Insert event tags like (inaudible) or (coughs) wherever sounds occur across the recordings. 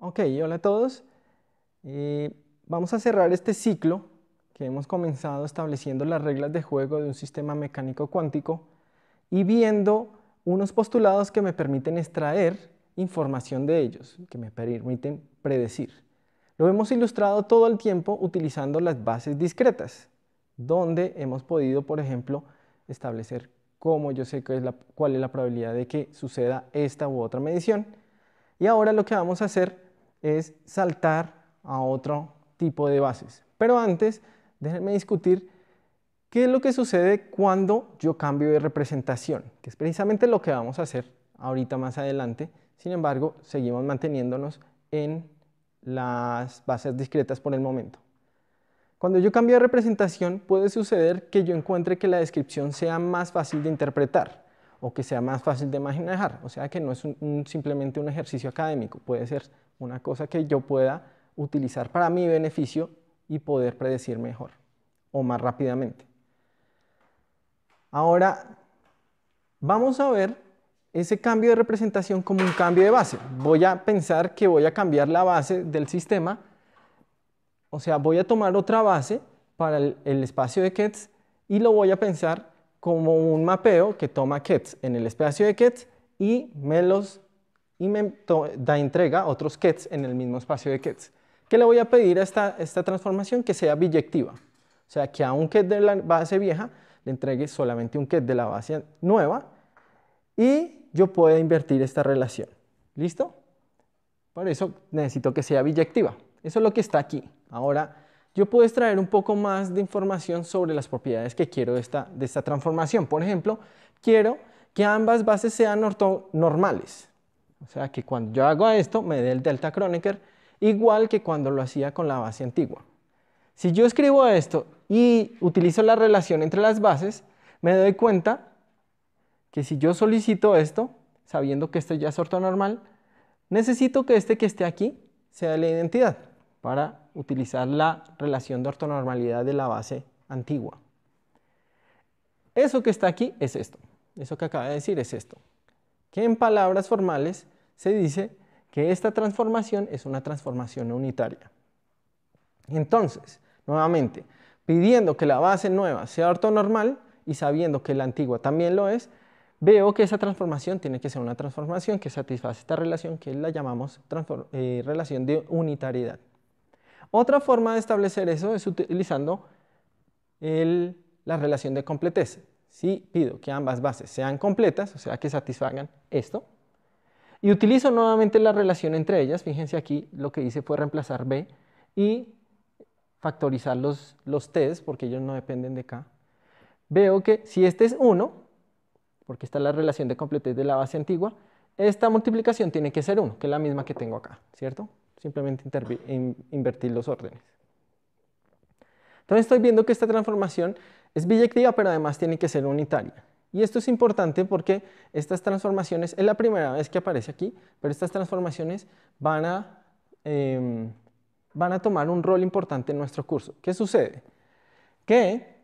Ok, hola a todos. Eh, vamos a cerrar este ciclo que hemos comenzado estableciendo las reglas de juego de un sistema mecánico cuántico y viendo unos postulados que me permiten extraer información de ellos, que me permiten predecir. Lo hemos ilustrado todo el tiempo utilizando las bases discretas, donde hemos podido, por ejemplo, establecer cómo yo sé cuál es la probabilidad de que suceda esta u otra medición. Y ahora lo que vamos a hacer es saltar a otro tipo de bases. Pero antes, déjenme discutir qué es lo que sucede cuando yo cambio de representación, que es precisamente lo que vamos a hacer ahorita más adelante. Sin embargo, seguimos manteniéndonos en las bases discretas por el momento. Cuando yo cambio de representación, puede suceder que yo encuentre que la descripción sea más fácil de interpretar o que sea más fácil de manejar. O sea que no es simplemente un ejercicio académico, puede ser una cosa que yo pueda utilizar para mi beneficio y poder predecir mejor o más rápidamente. Ahora, vamos a ver ese cambio de representación como un cambio de base. Voy a pensar que voy a cambiar la base del sistema, o sea, voy a tomar otra base para el, espacio de Ketz y lo voy a pensar como un mapeo que toma Ketz en el espacio de Ketz y me los y me da entrega otros kets en el mismo espacio de kets. ¿Qué le voy a pedir a esta, transformación? Que sea biyectiva. O sea, que a un ket de la base vieja le entregue solamente un ket de la base nueva y yo pueda invertir esta relación. ¿Listo? Por eso necesito que sea biyectiva. Eso es lo que está aquí. Ahora, yo puedo extraer un poco más de información sobre las propiedades que quiero de esta, de esta transformación. Por ejemplo, quiero que ambas bases sean ortonormales. O sea, que cuando yo hago esto, me dé el delta Kronecker, igual que cuando lo hacía con la base antigua. Si yo escribo esto y utilizo la relación entre las bases, me doy cuenta que si yo solicito esto, sabiendo que esto ya es ortonormal, necesito que este que esté aquí sea la identidad para utilizar la relación de ortonormalidad de la base antigua. Eso que está aquí es esto. Eso que acaba de decir es esto que en palabras formales se dice que esta transformación es una transformación unitaria. Entonces, nuevamente, pidiendo que la base nueva sea ortonormal y sabiendo que la antigua también lo es, veo que esa transformación tiene que ser una transformación que satisface esta relación que la llamamos eh, relación de unitariedad. Otra forma de establecer eso es utilizando la relación de completez si pido que ambas bases sean completas, o sea que satisfagan esto, y utilizo nuevamente la relación entre ellas, fíjense aquí lo que hice fue reemplazar B y factorizar los, los t's porque ellos no dependen de k, veo que si este es 1, porque está la relación de completez de la base antigua, esta multiplicación tiene que ser 1, que es la misma que tengo acá, ¿cierto? Simplemente invertir los órdenes. Entonces estoy viendo que esta transformación es biyectiva, pero además tiene que ser unitaria. Y esto es importante porque estas transformaciones, es la primera vez que aparece aquí, pero estas transformaciones van a, em, van a tomar un rol importante en nuestro curso. ¿Qué sucede? Que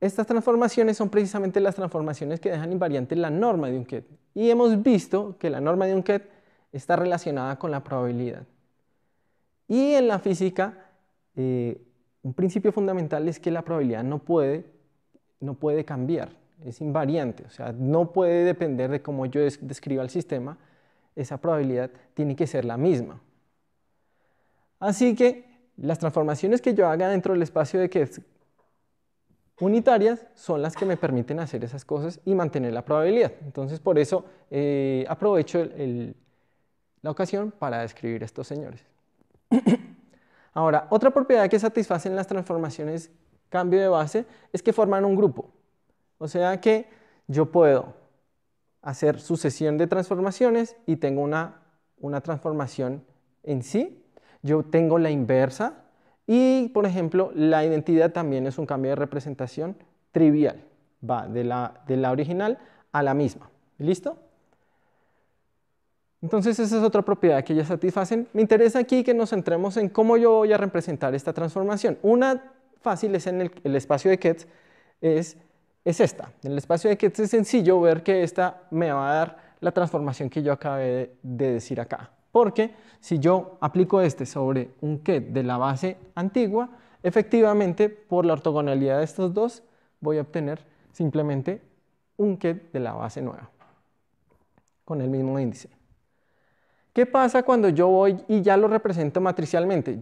estas transformaciones son precisamente las transformaciones que dejan invariante la norma de un ket. Y hemos visto que la norma de un ket está relacionada con la probabilidad. Y en la física, eh, un principio fundamental es que la probabilidad no puede, no puede cambiar, es invariante, o sea, no puede depender de cómo yo describa el sistema, esa probabilidad tiene que ser la misma. Así que las transformaciones que yo haga dentro del espacio de que unitarias son las que me permiten hacer esas cosas y mantener la probabilidad. Entonces, por eso eh, aprovecho la ocasión para describir a estos señores. (coughs) Ahora, otra propiedad que satisfacen las transformaciones cambio de base es que forman un grupo. O sea que yo puedo hacer sucesión de transformaciones y tengo una, transformación en sí. Yo tengo la inversa y, por ejemplo, la identidad también es un cambio de representación trivial. Va de la original a la misma. ¿Listo? Entonces esa es otra propiedad que ya satisfacen. Me interesa aquí que nos centremos en cómo yo voy a representar esta transformación. Una fácil es en el, espacio de Ketz, es, es esta. En el espacio de Ketz es sencillo ver que esta me va a dar la transformación que yo acabé de decir acá. Porque si yo aplico este sobre un ket de la base antigua, efectivamente por la ortogonalidad de estos dos voy a obtener simplemente un ket de la base nueva con el mismo índice. ¿Qué pasa cuando yo voy y ya lo represento matricialmente?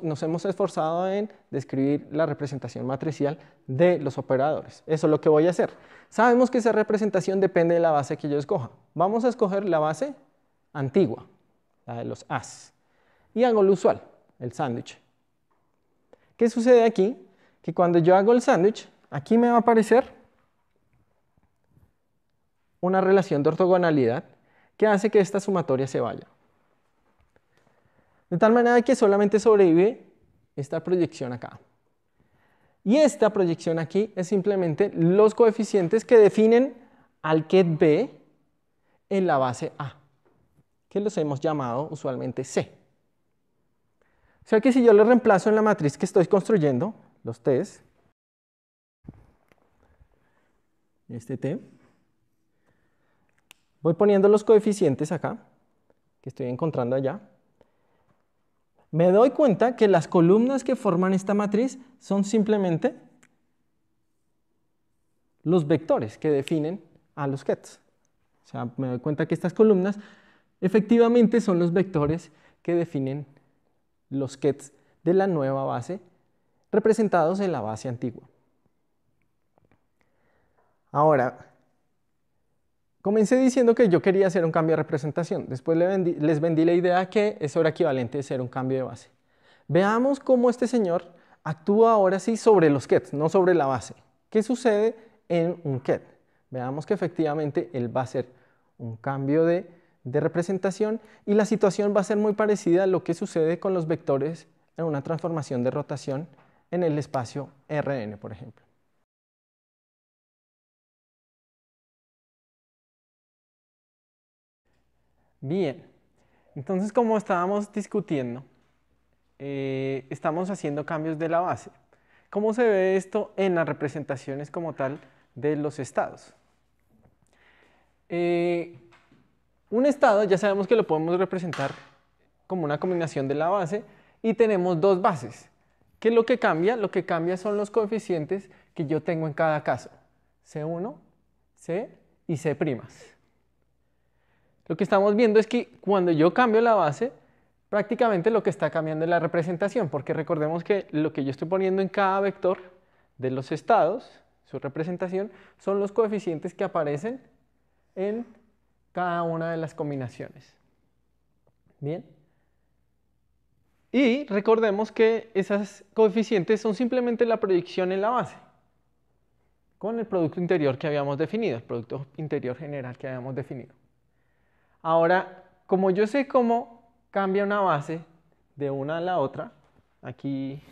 nos hemos esforzado en describir la representación matricial de los operadores. Eso es lo que voy a hacer. Sabemos que esa representación depende de la base que yo escoja. Vamos a escoger la base antigua, la de los as. Y hago lo usual, el sándwich. ¿Qué sucede aquí? Que cuando yo hago el sándwich, aquí me va a aparecer una relación de ortogonalidad que hace que esta sumatoria se vaya. De tal manera que solamente sobrevive esta proyección acá. Y esta proyección aquí es simplemente los coeficientes que definen al ket B en la base A, que los hemos llamado usualmente C. O sea que si yo le reemplazo en la matriz que estoy construyendo, los T's, este T, Voy poniendo los coeficientes acá, que estoy encontrando allá. Me doy cuenta que las columnas que forman esta matriz son simplemente los vectores que definen a los kets. O sea, me doy cuenta que estas columnas efectivamente son los vectores que definen los kets de la nueva base representados en la base antigua. Ahora, Comencé diciendo que yo quería hacer un cambio de representación, después les vendí la idea que es era equivalente a hacer un cambio de base. Veamos cómo este señor actúa ahora sí sobre los kets, no sobre la base. ¿Qué sucede en un ket? Veamos que efectivamente él va a hacer un cambio de, de representación y la situación va a ser muy parecida a lo que sucede con los vectores en una transformación de rotación en el espacio Rn, por ejemplo. Bien, entonces como estábamos discutiendo, eh, estamos haciendo cambios de la base. ¿Cómo se ve esto en las representaciones como tal de los estados? Eh, un estado ya sabemos que lo podemos representar como una combinación de la base y tenemos dos bases. ¿Qué es lo que cambia? Lo que cambia son los coeficientes que yo tengo en cada caso. C1, C y C' lo que estamos viendo es que cuando yo cambio la base, prácticamente lo que está cambiando es la representación, porque recordemos que lo que yo estoy poniendo en cada vector de los estados, su representación, son los coeficientes que aparecen en cada una de las combinaciones. ¿Bien? Y recordemos que esas coeficientes son simplemente la proyección en la base con el producto interior que habíamos definido, el producto interior general que habíamos definido. Ahora, como yo sé cómo cambia una base de una a la otra, aquí...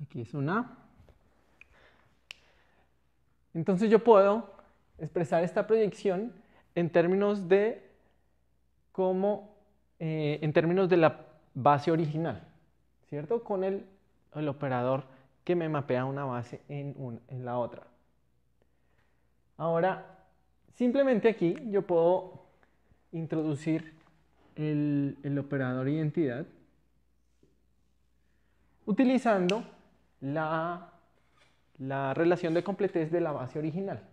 Aquí es una. Entonces yo puedo expresar esta proyección en términos de cómo, eh, en términos de la base original. Con el, operador que me mapea una base en, la otra. Ahora, simplemente aquí yo puedo introducir el, operador identidad utilizando la, relación de completez de la base original.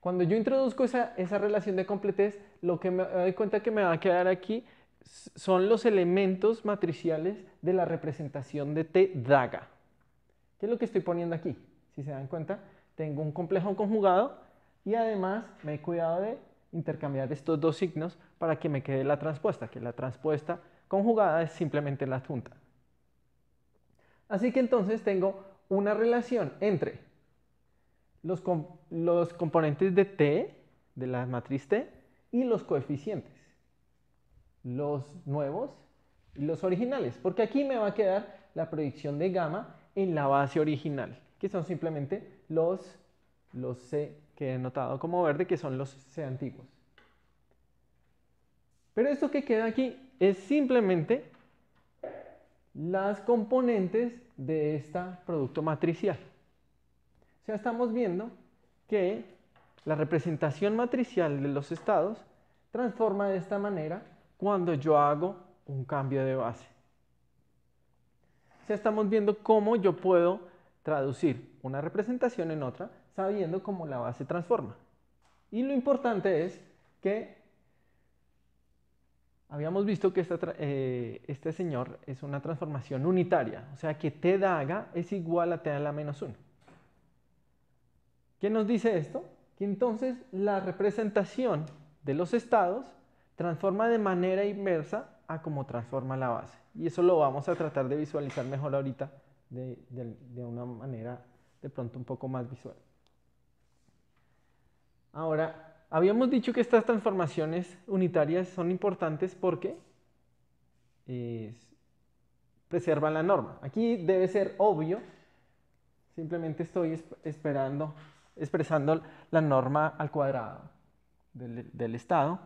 Cuando yo introduzco esa, esa relación de completez, lo que me doy cuenta que me va a quedar aquí son los elementos matriciales de la representación de T daga. ¿Qué es lo que estoy poniendo aquí? Si se dan cuenta, tengo un complejo conjugado y además me he cuidado de intercambiar estos dos signos para que me quede la transpuesta, que la transpuesta conjugada es simplemente la adjunta. Así que entonces tengo una relación entre los, los componentes de T, de la matriz T, y los coeficientes los nuevos y los originales, porque aquí me va a quedar la proyección de gamma en la base original, que son simplemente los, los C que he notado como verde, que son los C antiguos. Pero esto que queda aquí es simplemente las componentes de este producto matricial. O sea, estamos viendo que la representación matricial de los estados transforma de esta manera cuando yo hago un cambio de base. Ya estamos viendo cómo yo puedo traducir una representación en otra sabiendo cómo la base transforma. Y lo importante es que habíamos visto que eh, este señor es una transformación unitaria, o sea que t daga es igual a t a la menos 1. ¿Qué nos dice esto? Que entonces la representación de los estados transforma de manera inversa a cómo transforma la base. Y eso lo vamos a tratar de visualizar mejor ahorita de, una manera de pronto un poco más visual. Ahora, habíamos dicho que estas transformaciones unitarias son importantes porque eh, preservan la norma. Aquí debe ser obvio, simplemente estoy esperando, expresando la norma al cuadrado del estado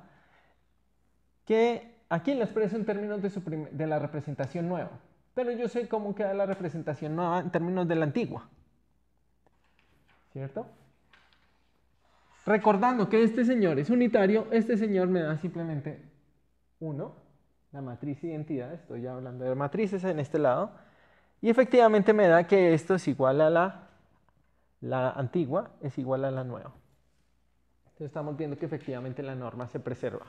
que aquí la expreso en términos de, la representación nueva, pero yo sé cómo queda la representación nueva en términos de la antigua. ¿Cierto? Recordando que este señor es unitario, este señor me da simplemente 1, la matriz identidad, estoy ya hablando de matrices en este lado, y efectivamente me da que esto es igual a la, la antigua, es igual a la nueva. Entonces estamos viendo que efectivamente la norma se preserva.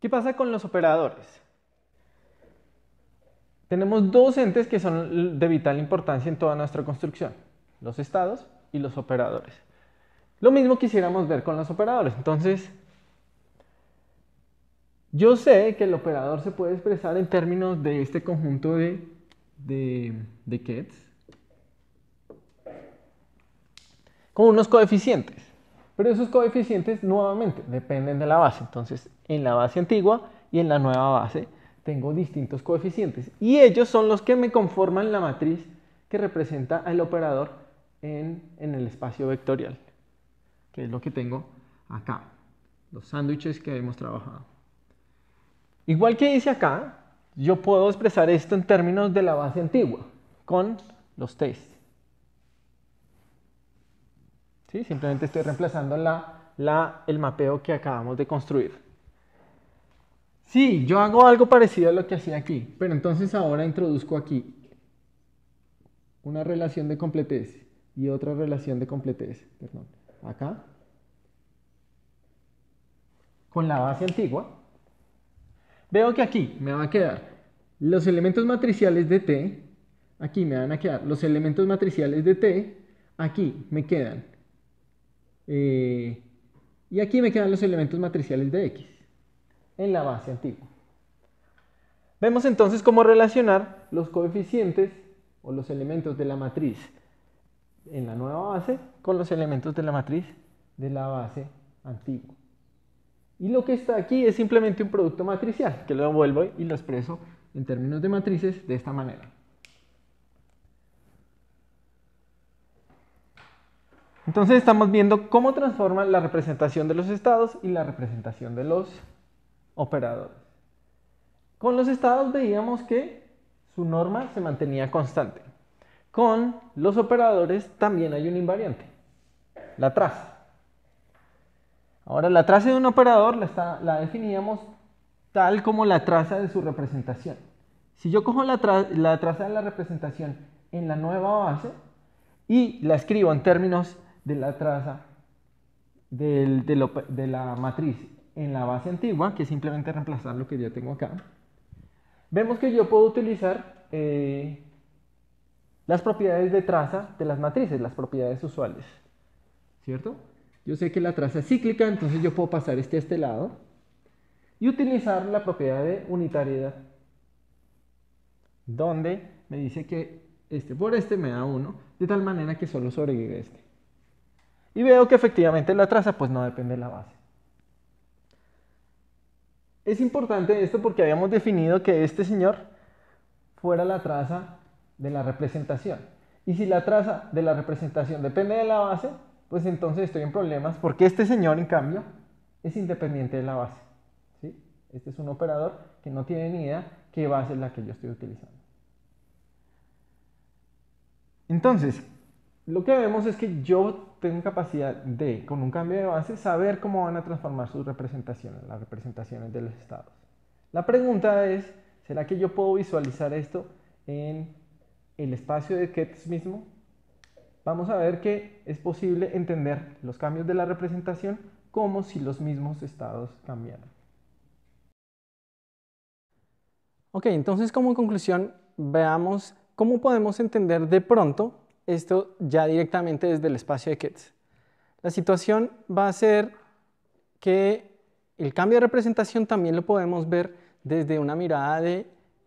¿Qué pasa con los operadores? Tenemos dos entes que son de vital importancia en toda nuestra construcción, los estados y los operadores. Lo mismo quisiéramos ver con los operadores. Entonces, yo sé que el operador se puede expresar en términos de este conjunto de, de, kets con unos coeficientes. Pero esos coeficientes nuevamente dependen de la base. Entonces, en la base antigua y en la nueva base tengo distintos coeficientes. Y ellos son los que me conforman la matriz que representa al operador en, el espacio vectorial, que es lo que tengo acá, los sándwiches que hemos trabajado. Igual que dice acá, yo puedo expresar esto en términos de la base antigua, con los tests. Simplemente estoy reemplazando la, el mapeo que acabamos de construir. Sí, yo hago algo parecido a lo que hacía aquí, pero entonces ahora introduzco aquí una relación de completez y otra relación de completez, perdón, acá, con la base antigua. Veo que aquí me van a quedar los elementos matriciales de T, aquí me van a quedar los elementos matriciales de T, aquí me quedan eh, y aquí me quedan los elementos matriciales de X en la base antigua. Vemos entonces cómo relacionar los coeficientes o los elementos de la matriz en la nueva base con los elementos de la matriz de la base antigua. Y lo que está aquí es simplemente un producto matricial, que lo vuelvo y lo expreso en términos de matrices de esta manera. Entonces estamos viendo cómo transforma la representación de los estados y la representación de los operadores. Con los estados veíamos que su norma se mantenía constante. Con los operadores también hay un invariante, la traza. Ahora, la traza de un operador la, definíamos tal como la traza de su representación. Si yo cojo la, la traza de la representación en la nueva base y la escribo en términos de la traza de, la matriz en la base antigua, que es simplemente reemplazar lo que yo tengo acá, vemos que yo puedo utilizar eh, las propiedades de traza de las matrices, las propiedades usuales, ¿cierto? Yo sé que la traza es cíclica, entonces yo puedo pasar este a este lado y utilizar la propiedad de unitariedad, donde me dice que este por este me da 1, de tal manera que solo sobrevive este. Y veo que efectivamente la traza pues no depende de la base. Es importante esto porque habíamos definido que este señor fuera la traza de la representación. Y si la traza de la representación depende de la base, pues entonces estoy en problemas porque este señor, en cambio, es independiente de la base. ¿sí? Este es un operador que no tiene ni idea qué base es la que yo estoy utilizando. Entonces, lo que vemos es que yo tengan capacidad de, con un cambio de base, saber cómo van a transformar sus representaciones, las representaciones de los estados. La pregunta es, ¿será que yo puedo visualizar esto en el espacio de Ketz mismo? Vamos a ver que es posible entender los cambios de la representación como si los mismos estados cambiaran. Ok, entonces como conclusión, veamos cómo podemos entender de pronto esto ya directamente desde el espacio de Ketz. La situación va a ser que el cambio de representación también lo podemos ver desde una mirada de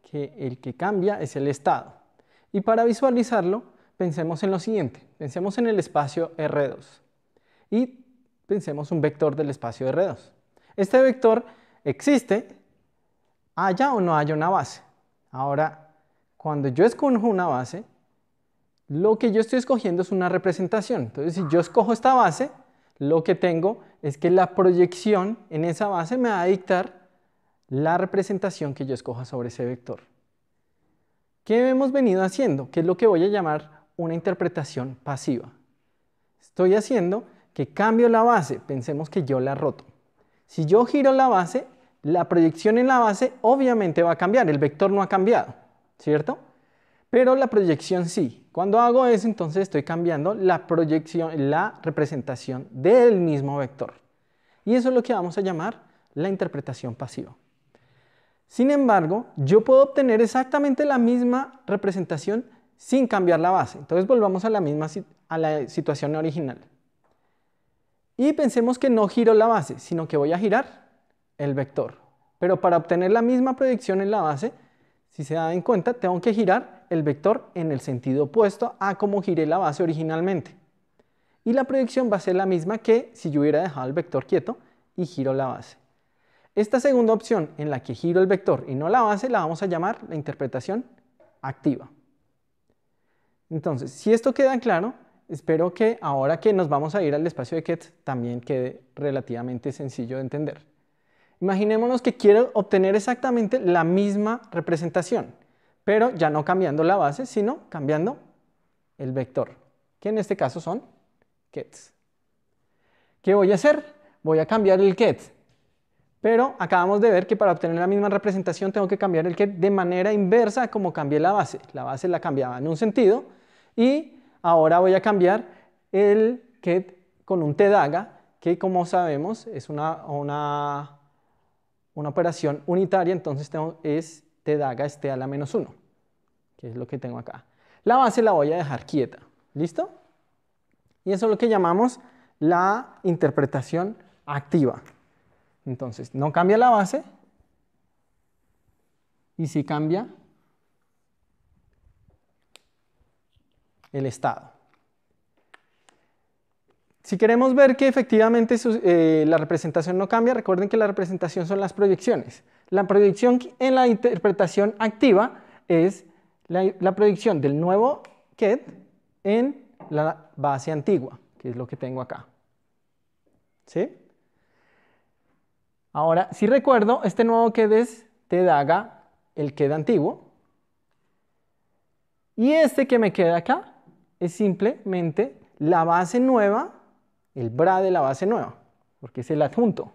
que el que cambia es el estado. Y para visualizarlo, pensemos en lo siguiente. Pensemos en el espacio R2 y pensemos un vector del espacio R2. Este vector existe, haya o no haya una base. Ahora, cuando yo escojo una base, lo que yo estoy escogiendo es una representación. Entonces, si yo escojo esta base, lo que tengo es que la proyección en esa base me va a dictar la representación que yo escoja sobre ese vector. ¿Qué hemos venido haciendo? Que es lo que voy a llamar una interpretación pasiva. Estoy haciendo que cambio la base, pensemos que yo la roto. Si yo giro la base, la proyección en la base obviamente va a cambiar, el vector no ha cambiado, ¿cierto? pero la proyección sí. Cuando hago eso, entonces estoy cambiando la proyección, la representación del mismo vector. Y eso es lo que vamos a llamar la interpretación pasiva. Sin embargo, yo puedo obtener exactamente la misma representación sin cambiar la base. Entonces volvamos a la misma a la situación original. Y pensemos que no giro la base, sino que voy a girar el vector. Pero para obtener la misma proyección en la base, si se en cuenta, tengo que girar el vector en el sentido opuesto a como giré la base originalmente. Y la proyección va a ser la misma que si yo hubiera dejado el vector quieto y giro la base. Esta segunda opción en la que giro el vector y no la base la vamos a llamar la interpretación activa. Entonces, si esto queda claro, espero que ahora que nos vamos a ir al espacio de Ketz también quede relativamente sencillo de entender. Imaginémonos que quiero obtener exactamente la misma representación pero ya no cambiando la base, sino cambiando el vector, que en este caso son kets. ¿Qué voy a hacer? Voy a cambiar el ket, pero acabamos de ver que para obtener la misma representación tengo que cambiar el ket de manera inversa como cambié la base. La base la cambiaba en un sentido y ahora voy a cambiar el get con un daga que como sabemos es una, una, una operación unitaria, entonces es te da este a la menos 1, que es lo que tengo acá. La base la voy a dejar quieta, ¿listo? Y eso es lo que llamamos la interpretación activa. Entonces, no cambia la base, y si cambia el estado. Si queremos ver que efectivamente eh, la representación no cambia, recuerden que la representación son las proyecciones. La proyección en la interpretación activa es la, proyección del nuevo ket en la base antigua, que es lo que tengo acá. Ahora, si recuerdo, este nuevo ket es te daga el ket antiguo. Y este que me queda acá es simplemente la base nueva el bra de la base nueva, porque es el adjunto.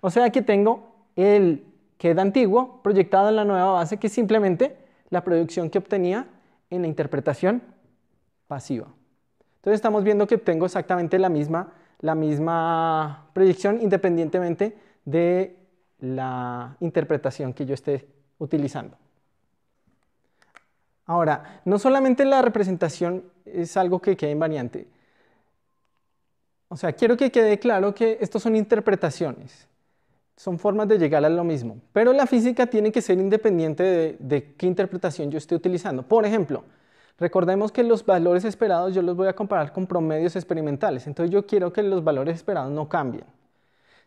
O sea que tengo el que antiguo proyectado en la nueva base, que es simplemente la proyección que obtenía en la interpretación pasiva. Entonces estamos viendo que tengo exactamente la misma, la misma proyección independientemente de la interpretación que yo esté utilizando. Ahora, no solamente la representación es algo que queda invariante, o sea, quiero que quede claro que estos son interpretaciones, son formas de llegar a lo mismo, pero la física tiene que ser independiente de, de qué interpretación yo esté utilizando. Por ejemplo, Recordemos que los valores esperados yo los voy a comparar con promedios experimentales, entonces yo quiero que los valores esperados no cambien.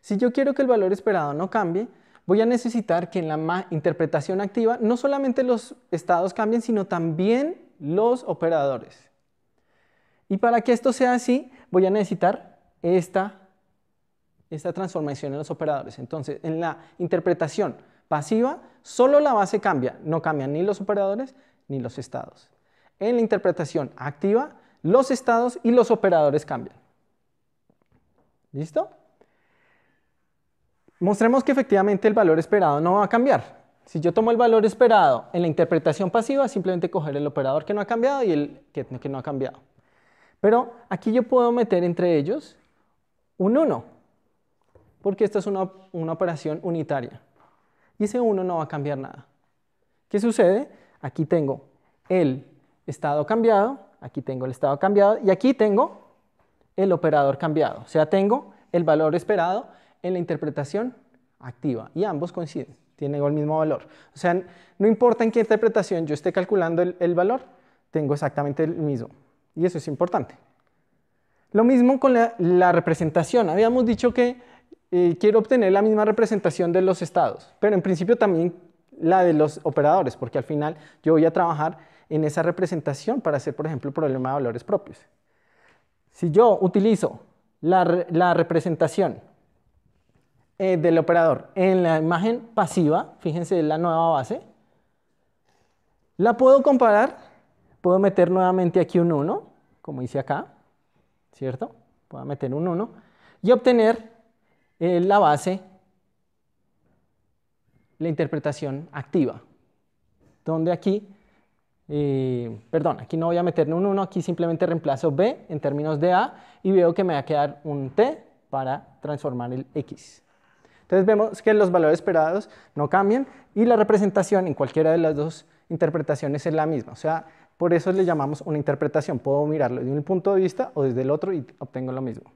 Si yo quiero que el valor esperado no cambie, voy a necesitar que en la interpretación activa no solamente los estados cambien, sino también los operadores. Y para que esto sea así, voy a necesitar esta, transformación en los operadores. Entonces, en la interpretación pasiva, solo la base cambia, no cambian ni los operadores ni los estados. En la interpretación activa, los estados y los operadores cambian. ¿Listo? Mostremos que efectivamente el valor esperado no va a cambiar. Si yo tomo el valor esperado en la interpretación pasiva, simplemente coger el operador que no ha cambiado y el que, no ha cambiado. Pero aquí yo puedo meter entre ellos un 1, porque esta es una, operación unitaria. Y ese 1 no va a cambiar nada. ¿Qué sucede? Aquí tengo el estado cambiado, aquí tengo el estado cambiado y aquí tengo el operador cambiado. O sea, tengo el valor esperado en la interpretación activa y ambos coinciden, tienen el mismo valor. O sea, no importa en qué interpretación yo esté calculando el valor, tengo exactamente el mismo. Y eso es importante. Lo mismo con la, representación. Habíamos dicho que eh, quiero obtener la misma representación de los estados, pero en principio también la de los operadores, porque al final yo voy a trabajar en esa representación para hacer, por ejemplo, el problema de valores propios. Si yo utilizo la, representación eh, del operador en la imagen pasiva, fíjense la nueva base, la puedo comparar, puedo meter nuevamente aquí un 1, como hice acá, ¿cierto? Voy meter un 1 y obtener eh, la base, la interpretación activa, donde aquí, eh, perdón, aquí no voy a meter un 1, aquí simplemente reemplazo B en términos de A y veo que me va a quedar un T para transformar el X. Entonces vemos que los valores esperados no cambian y la representación en cualquiera de las dos interpretaciones es la misma. O sea, por eso le llamamos una interpretación. Puedo mirarlo desde un punto de vista o desde el otro y obtengo lo mismo.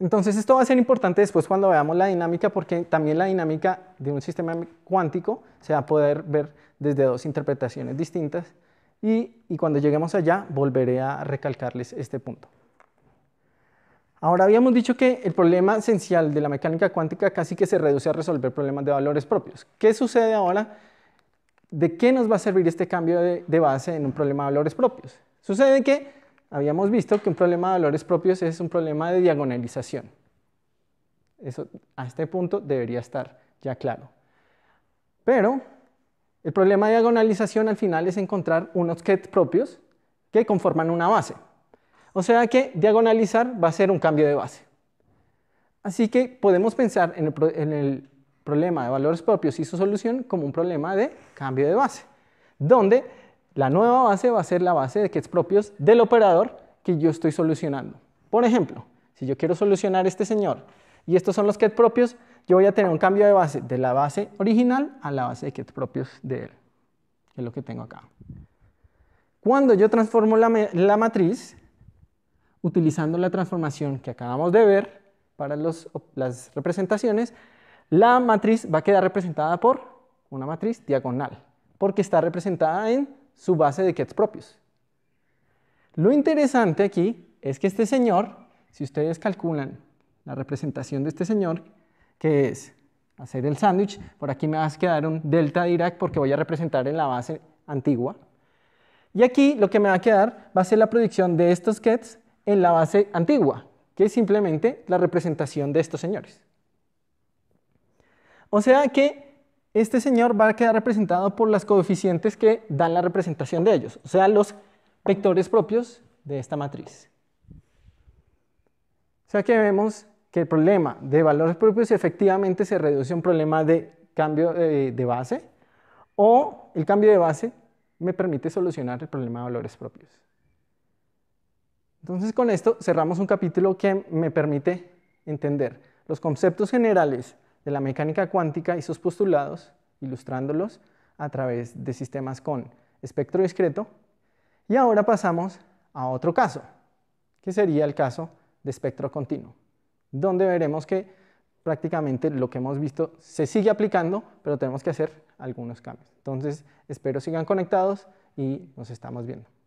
Entonces esto va a ser importante después cuando veamos la dinámica porque también la dinámica de un sistema cuántico se va a poder ver desde dos interpretaciones distintas y, y cuando lleguemos allá volveré a recalcarles este punto. Ahora habíamos dicho que el problema esencial de la mecánica cuántica casi que se reduce a resolver problemas de valores propios. ¿Qué sucede ahora ¿de qué nos va a servir este cambio de, base en un problema de valores propios? Sucede que habíamos visto que un problema de valores propios es un problema de diagonalización. Eso a este punto debería estar ya claro. Pero el problema de diagonalización al final es encontrar unos ket propios que conforman una base. O sea que diagonalizar va a ser un cambio de base. Así que podemos pensar en el problema de valores propios y su solución como un problema de cambio de base, donde la nueva base va a ser la base de Kets propios del operador que yo estoy solucionando. Por ejemplo, si yo quiero solucionar este señor y estos son los Kets propios, yo voy a tener un cambio de base de la base original a la base de Kets propios de él, que es lo que tengo acá. Cuando yo transformo la, la matriz, utilizando la transformación que acabamos de ver para los, las representaciones, la matriz va a quedar representada por una matriz diagonal, porque está representada en su base de Kets propios. Lo interesante aquí es que este señor, si ustedes calculan la representación de este señor, que es hacer el sándwich, por aquí me va a quedar un delta Dirac porque voy a representar en la base antigua. Y aquí lo que me va a quedar va a ser la proyección de estos Kets en la base antigua, que es simplemente la representación de estos señores. O sea que este señor va a quedar representado por las coeficientes que dan la representación de ellos, o sea, los vectores propios de esta matriz. O sea que vemos que el problema de valores propios efectivamente se reduce a un problema de cambio de, eh, de base, o el cambio de base me permite solucionar el problema de valores propios. Entonces con esto cerramos un capítulo que me permite entender los conceptos generales de la mecánica cuántica y sus postulados, ilustrándolos a través de sistemas con espectro discreto. Y ahora pasamos a otro caso, que sería el caso de espectro continuo, donde veremos que prácticamente lo que hemos visto se sigue aplicando, pero tenemos que hacer algunos cambios. Entonces, espero sigan conectados y nos estamos viendo.